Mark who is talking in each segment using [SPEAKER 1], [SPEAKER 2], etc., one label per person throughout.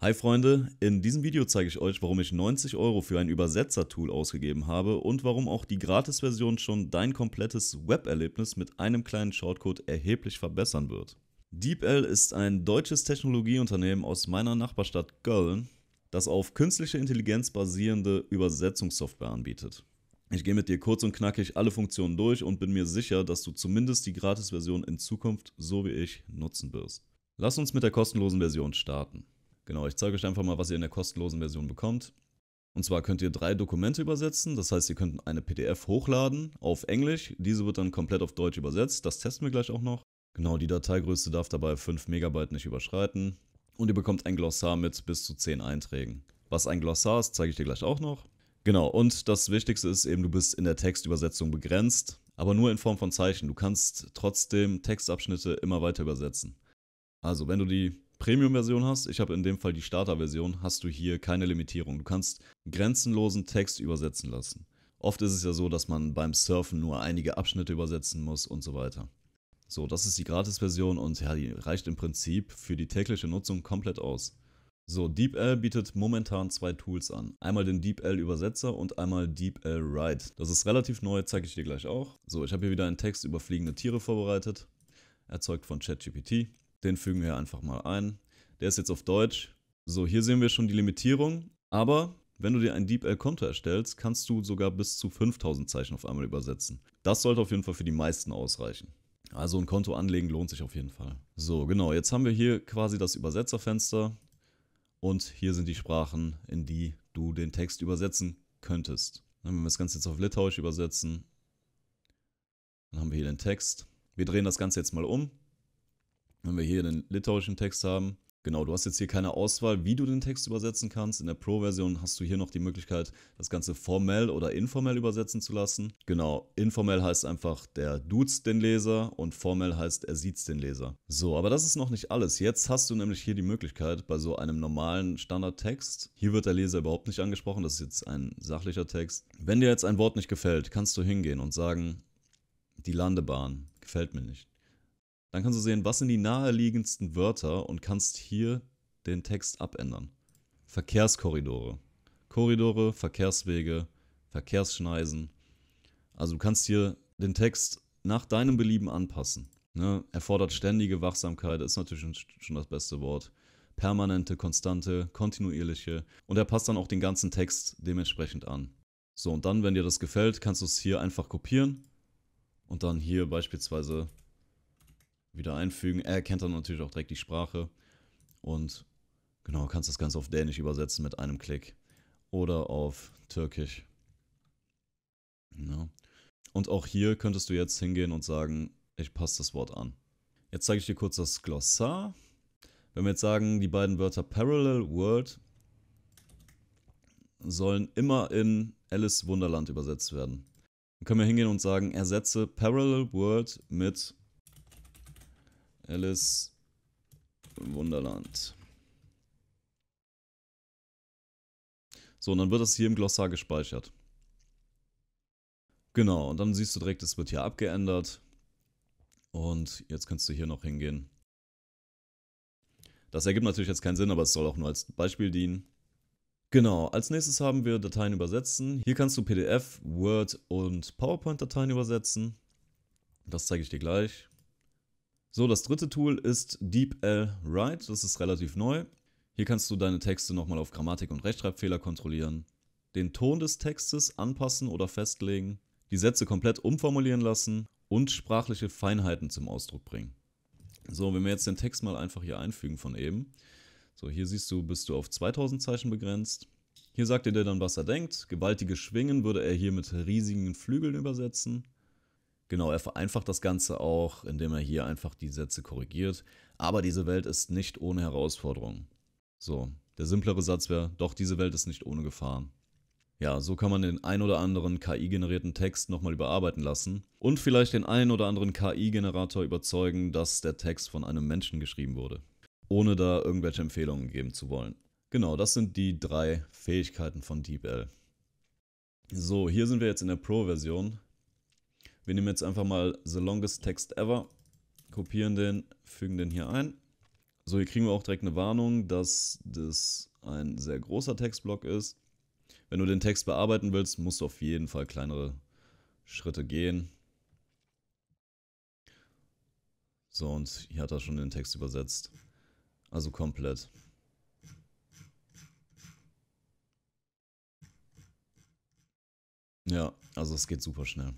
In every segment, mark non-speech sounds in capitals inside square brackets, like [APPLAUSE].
[SPEAKER 1] Hi Freunde, in diesem Video zeige ich euch, warum ich 90 Euro für ein Übersetzer-Tool ausgegeben habe und warum auch die Gratis-Version schon dein komplettes Web-Erlebnis mit einem kleinen Shortcode erheblich verbessern wird. DeepL ist ein deutsches Technologieunternehmen aus meiner Nachbarstadt Köln, das auf künstliche Intelligenz basierende Übersetzungssoftware anbietet. Ich gehe mit dir kurz und knackig alle Funktionen durch und bin mir sicher, dass du zumindest die Gratis-Version in Zukunft so wie ich nutzen wirst. Lass uns mit der kostenlosen Version starten. Genau, ich zeige euch einfach mal, was ihr in der kostenlosen Version bekommt. Und zwar könnt ihr drei Dokumente übersetzen, das heißt, ihr könnt eine PDF hochladen auf Englisch. Diese wird dann komplett auf Deutsch übersetzt, das testen wir gleich auch noch. Genau, die Dateigröße darf dabei 5 MB nicht überschreiten. Und ihr bekommt ein Glossar mit bis zu 10 Einträgen. Was ein Glossar ist, zeige ich dir gleich auch noch. Genau, und das Wichtigste ist eben, du bist in der Textübersetzung begrenzt, aber nur in Form von Zeichen. Du kannst trotzdem Textabschnitte immer weiter übersetzen. Also, wenn du die Premium-Version hast, ich habe in dem Fall die Starter-Version, hast du hier keine Limitierung. Du kannst grenzenlosen Text übersetzen lassen. Oft ist es ja so, dass man beim Surfen nur einige Abschnitte übersetzen muss und so weiter. So, das ist die Gratis-Version und ja, die reicht im Prinzip für die tägliche Nutzung komplett aus. So, DeepL bietet momentan zwei Tools an. Einmal den DeepL Übersetzer und einmal DeepL Write. Das ist relativ neu, zeige ich dir gleich auch. So, ich habe hier wieder einen Text über fliegende Tiere vorbereitet, erzeugt von ChatGPT. Den fügen wir einfach mal ein. Der ist jetzt auf Deutsch. So, hier sehen wir schon die Limitierung. Aber wenn du dir ein DeepL-Konto erstellst, kannst du sogar bis zu 5000 Zeichen auf einmal übersetzen. Das sollte auf jeden Fall für die meisten ausreichen. Also ein Konto anlegen lohnt sich auf jeden Fall. So, genau, jetzt haben wir hier quasi das Übersetzerfenster und hier sind die Sprachen, in die du den Text übersetzen könntest. Wenn wir das Ganze jetzt auf Litauisch übersetzen, dann haben wir hier den Text. Wir drehen das Ganze jetzt mal um wenn wir hier den litauischen Text haben, Genau, du hast jetzt hier keine Auswahl, wie du den Text übersetzen kannst. In der Pro-Version hast du hier noch die Möglichkeit, das Ganze formell oder informell übersetzen zu lassen. Genau, informell heißt einfach, der duzt den Leser und formell heißt, er sieht den Leser. So, aber das ist noch nicht alles. Jetzt hast du nämlich hier die Möglichkeit, bei so einem normalen Standardtext, hier wird der Leser überhaupt nicht angesprochen, das ist jetzt ein sachlicher Text. Wenn dir jetzt ein Wort nicht gefällt, kannst du hingehen und sagen, die Landebahn gefällt mir nicht. Dann kannst du sehen, was sind die naheliegendsten Wörter und kannst hier den Text abändern. Verkehrskorridore. Korridore, Verkehrswege, Verkehrsschneisen. Also du kannst hier den Text nach deinem Belieben anpassen. Ne? Erfordert ständige Wachsamkeit, ist natürlich schon das beste Wort. Permanente, konstante, kontinuierliche. Und er passt dann auch den ganzen Text dementsprechend an. So, und dann, wenn dir das gefällt, kannst du es hier einfach kopieren und dann hier beispielsweise wieder einfügen. Er erkennt dann natürlich auch direkt die Sprache und genau, kannst das Ganze auf Dänisch übersetzen mit einem Klick oder auf Türkisch. Ja. Und auch hier könntest du jetzt hingehen und sagen, ich passe das Wort an. Jetzt zeige ich dir kurz das Glossar. Wenn wir jetzt sagen, die beiden Wörter Parallel World sollen immer in Alice Wunderland übersetzt werden. Dann können wir hingehen und sagen, ersetze Parallel World mit Alice Wunderland. So, und dann wird das hier im Glossar gespeichert. Genau, und dann siehst du direkt, es wird hier abgeändert. Und jetzt kannst du hier noch hingehen. Das ergibt natürlich jetzt keinen Sinn, aber es soll auch nur als Beispiel dienen. Genau, als nächstes haben wir Dateien übersetzen. Hier kannst du PDF, Word und PowerPoint-Dateien übersetzen. Das zeige ich dir gleich. So, das dritte Tool ist DeepL Write. Das ist relativ neu. Hier kannst du deine Texte nochmal auf Grammatik und Rechtschreibfehler kontrollieren, den Ton des Textes anpassen oder festlegen, die Sätze komplett umformulieren lassen und sprachliche Feinheiten zum Ausdruck bringen. So, wenn wir jetzt den Text mal einfach hier einfügen von eben. So, hier siehst du, bist du auf 2000 Zeichen begrenzt. Hier sagt er dir dann, was er denkt. Gewaltige Schwingen würde er hier mit riesigen Flügeln übersetzen. Genau, er vereinfacht das Ganze auch, indem er hier einfach die Sätze korrigiert. Aber diese Welt ist nicht ohne Herausforderungen. So, der simplere Satz wäre, doch diese Welt ist nicht ohne Gefahr. Ja, so kann man den ein oder anderen KI-generierten Text nochmal überarbeiten lassen und vielleicht den ein oder anderen KI-Generator überzeugen, dass der Text von einem Menschen geschrieben wurde, ohne da irgendwelche Empfehlungen geben zu wollen. Genau, das sind die drei Fähigkeiten von DeepL. So, hier sind wir jetzt in der Pro-Version. Wir nehmen jetzt einfach mal The Longest Text Ever, kopieren den, fügen den hier ein. So, hier kriegen wir auch direkt eine Warnung, dass das ein sehr großer Textblock ist. Wenn du den Text bearbeiten willst, musst du auf jeden Fall kleinere Schritte gehen. So, und hier hat er schon den Text übersetzt. Also komplett. Ja, also es geht super schnell.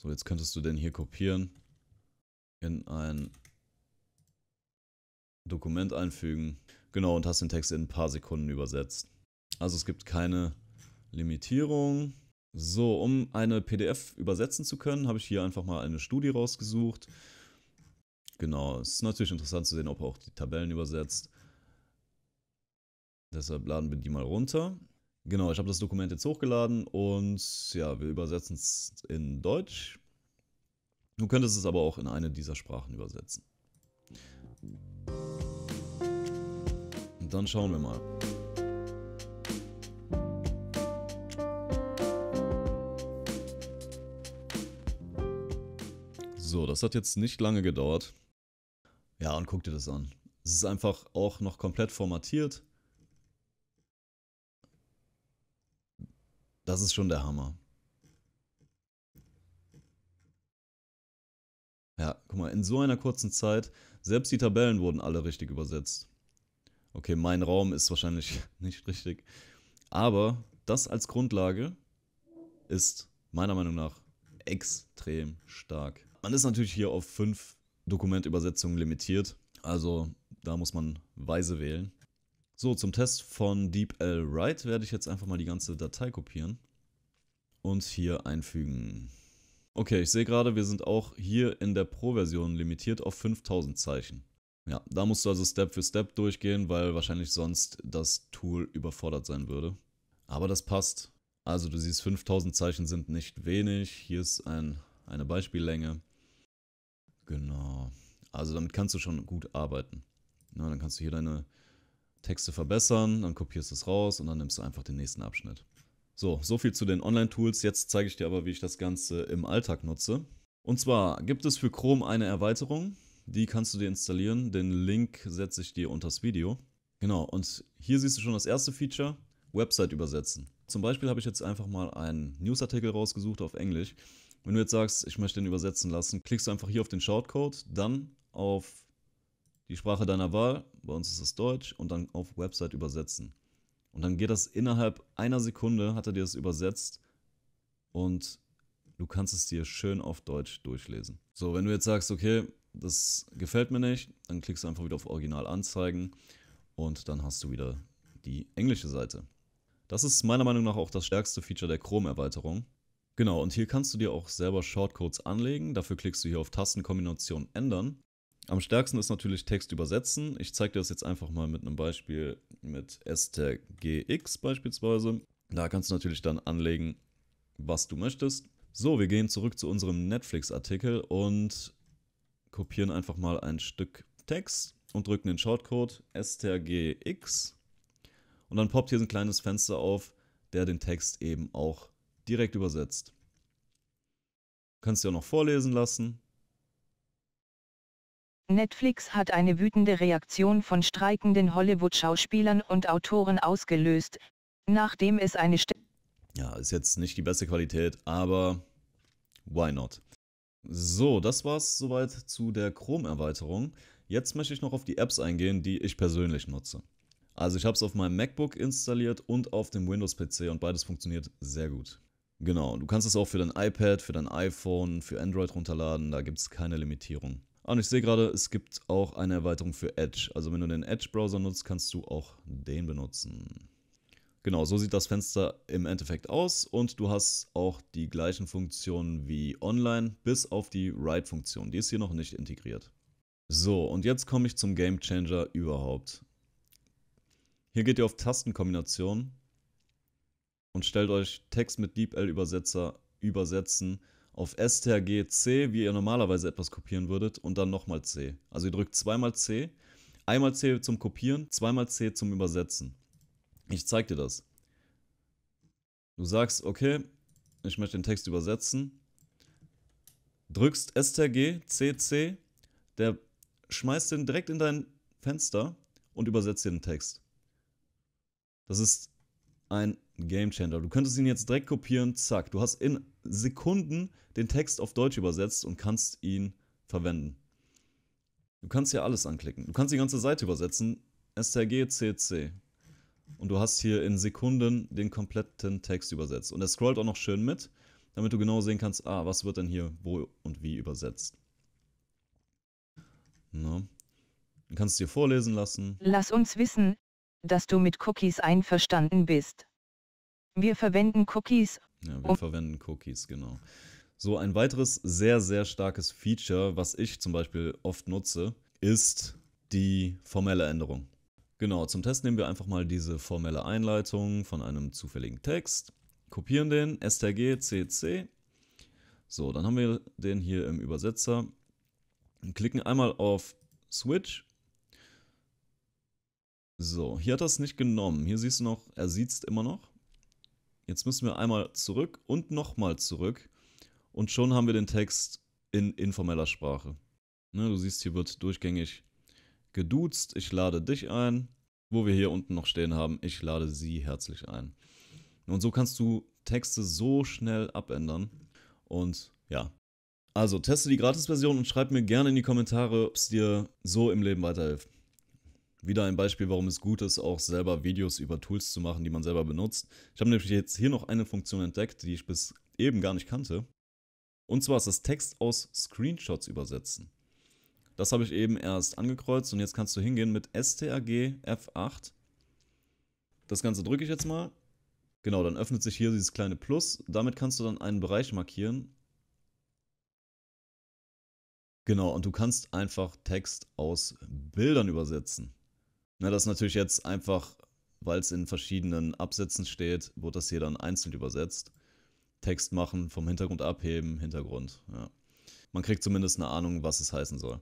[SPEAKER 1] So, jetzt könntest du den hier kopieren, in ein Dokument einfügen. Genau, und hast den Text in ein paar Sekunden übersetzt. Also es gibt keine Limitierung. So, um eine PDF übersetzen zu können, habe ich hier einfach mal eine Studie rausgesucht. Genau, es ist natürlich interessant zu sehen, ob er auch die Tabellen übersetzt. Deshalb laden wir die mal runter. Genau, ich habe das Dokument jetzt hochgeladen und ja, wir übersetzen es in Deutsch. Du könntest es aber auch in eine dieser Sprachen übersetzen. Und dann schauen wir mal. So, das hat jetzt nicht lange gedauert. Ja, und guck dir das an. Es ist einfach auch noch komplett formatiert. Das ist schon der Hammer. Ja, guck mal, in so einer kurzen Zeit, selbst die Tabellen wurden alle richtig übersetzt. Okay, mein Raum ist wahrscheinlich [LAUGHS] nicht richtig. Aber das als Grundlage ist meiner Meinung nach extrem stark. Man ist natürlich hier auf fünf Dokumentübersetzungen limitiert. Also da muss man weise wählen. So, zum Test von DeepL Write werde ich jetzt einfach mal die ganze Datei kopieren und hier einfügen. Okay, ich sehe gerade, wir sind auch hier in der Pro-Version limitiert auf 5000 Zeichen. Ja, da musst du also Step für Step durchgehen, weil wahrscheinlich sonst das Tool überfordert sein würde. Aber das passt. Also du siehst, 5000 Zeichen sind nicht wenig. Hier ist ein, eine Beispiellänge. Genau. Also damit kannst du schon gut arbeiten. Na, dann kannst du hier deine Texte verbessern, dann kopierst du es raus und dann nimmst du einfach den nächsten Abschnitt. So, so viel zu den Online-Tools. Jetzt zeige ich dir aber, wie ich das Ganze im Alltag nutze. Und zwar gibt es für Chrome eine Erweiterung, die kannst du dir installieren. Den Link setze ich dir unter das Video. Genau, und hier siehst du schon das erste Feature, Website übersetzen. Zum Beispiel habe ich jetzt einfach mal einen Newsartikel rausgesucht auf Englisch. Wenn du jetzt sagst, ich möchte den übersetzen lassen, klickst du einfach hier auf den Shoutcode, dann auf die Sprache deiner Wahl bei uns ist es Deutsch und dann auf Website übersetzen. Und dann geht das innerhalb einer Sekunde, hat er dir das übersetzt und du kannst es dir schön auf Deutsch durchlesen. So, wenn du jetzt sagst, okay, das gefällt mir nicht, dann klickst du einfach wieder auf Original anzeigen und dann hast du wieder die englische Seite. Das ist meiner Meinung nach auch das stärkste Feature der Chrome-Erweiterung. Genau, und hier kannst du dir auch selber Shortcodes anlegen. Dafür klickst du hier auf Tastenkombination ändern am stärksten ist natürlich Text übersetzen. Ich zeige dir das jetzt einfach mal mit einem Beispiel mit STGX beispielsweise. Da kannst du natürlich dann anlegen, was du möchtest. So, wir gehen zurück zu unserem Netflix-Artikel und kopieren einfach mal ein Stück Text und drücken den Shortcode strgx und dann poppt hier ein kleines Fenster auf, der den Text eben auch direkt übersetzt. Du kannst dir auch noch vorlesen lassen. Netflix hat eine wütende Reaktion von streikenden Hollywood-Schauspielern und Autoren ausgelöst, nachdem es eine... St ja, ist jetzt nicht die beste Qualität, aber why not? So, das war's soweit zu der Chrome-Erweiterung. Jetzt möchte ich noch auf die Apps eingehen, die ich persönlich nutze. Also ich habe es auf meinem MacBook installiert und auf dem Windows-PC und beides funktioniert sehr gut. Genau, du kannst es auch für dein iPad, für dein iPhone, für Android runterladen, da gibt es keine Limitierung. Ah, und ich sehe gerade, es gibt auch eine Erweiterung für Edge. Also wenn du den Edge-Browser nutzt, kannst du auch den benutzen. Genau, so sieht das Fenster im Endeffekt aus und du hast auch die gleichen Funktionen wie online, bis auf die Write-Funktion. Die ist hier noch nicht integriert. So, und jetzt komme ich zum Game Changer überhaupt. Hier geht ihr auf Tastenkombination und stellt euch Text mit DeepL-Übersetzer übersetzen auf STRG C, wie ihr normalerweise etwas kopieren würdet, und dann nochmal C. Also ihr drückt zweimal C, einmal C zum Kopieren, zweimal C zum Übersetzen. Ich zeig dir das. Du sagst, okay, ich möchte den Text übersetzen, drückst STRG CC, der schmeißt den direkt in dein Fenster und übersetzt dir den Text. Das ist ein Game Changer. Du könntest ihn jetzt direkt kopieren, zack. Du hast in Sekunden den Text auf Deutsch übersetzt und kannst ihn verwenden. Du kannst hier alles anklicken. Du kannst die ganze Seite übersetzen. STRG CC. Und du hast hier in Sekunden den kompletten Text übersetzt. Und er scrollt auch noch schön mit, damit du genau sehen kannst, ah, was wird denn hier wo und wie übersetzt. No. Ne? Du kannst es dir vorlesen lassen. Lass uns wissen, dass du mit Cookies einverstanden bist. Wir verwenden Cookies, ja, wir verwenden Cookies, genau. So, ein weiteres sehr, sehr starkes Feature, was ich zum Beispiel oft nutze, ist die formelle Änderung. Genau, zum Test nehmen wir einfach mal diese formelle Einleitung von einem zufälligen Text, kopieren den, strg cc. So, dann haben wir den hier im Übersetzer, klicken einmal auf Switch. So, hier hat er es nicht genommen. Hier siehst du noch, er sieht es immer noch. Jetzt müssen wir einmal zurück und nochmal zurück. Und schon haben wir den Text in informeller Sprache. Ne, du siehst, hier wird durchgängig geduzt. Ich lade dich ein. Wo wir hier unten noch stehen haben, ich lade sie herzlich ein. Und so kannst du Texte so schnell abändern. Und ja. Also teste die Gratis-Version und schreib mir gerne in die Kommentare, ob es dir so im Leben weiterhilft. Wieder ein Beispiel, warum es gut ist, auch selber Videos über Tools zu machen, die man selber benutzt. Ich habe nämlich jetzt hier noch eine Funktion entdeckt, die ich bis eben gar nicht kannte. Und zwar ist das Text aus Screenshots übersetzen. Das habe ich eben erst angekreuzt und jetzt kannst du hingehen mit strg F8. Das Ganze drücke ich jetzt mal. Genau, dann öffnet sich hier dieses kleine Plus. Damit kannst du dann einen Bereich markieren Genau, und du kannst einfach Text aus Bildern übersetzen. Na, ne, das ist natürlich jetzt einfach, weil es in verschiedenen Absätzen steht, wurde das hier dann einzeln übersetzt. Text machen, vom Hintergrund abheben, Hintergrund. Ja. Man kriegt zumindest eine Ahnung, was es heißen soll.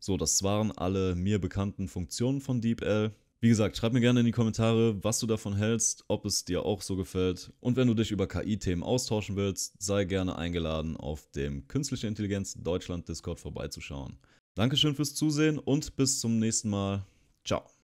[SPEAKER 1] So, das waren alle mir bekannten Funktionen von DeepL. Wie gesagt, schreib mir gerne in die Kommentare, was du davon hältst, ob es dir auch so gefällt. Und wenn du dich über KI-Themen austauschen willst, sei gerne eingeladen, auf dem Künstliche Intelligenz Deutschland Discord vorbeizuschauen. Dankeschön fürs Zusehen und bis zum nächsten Mal. Ciao.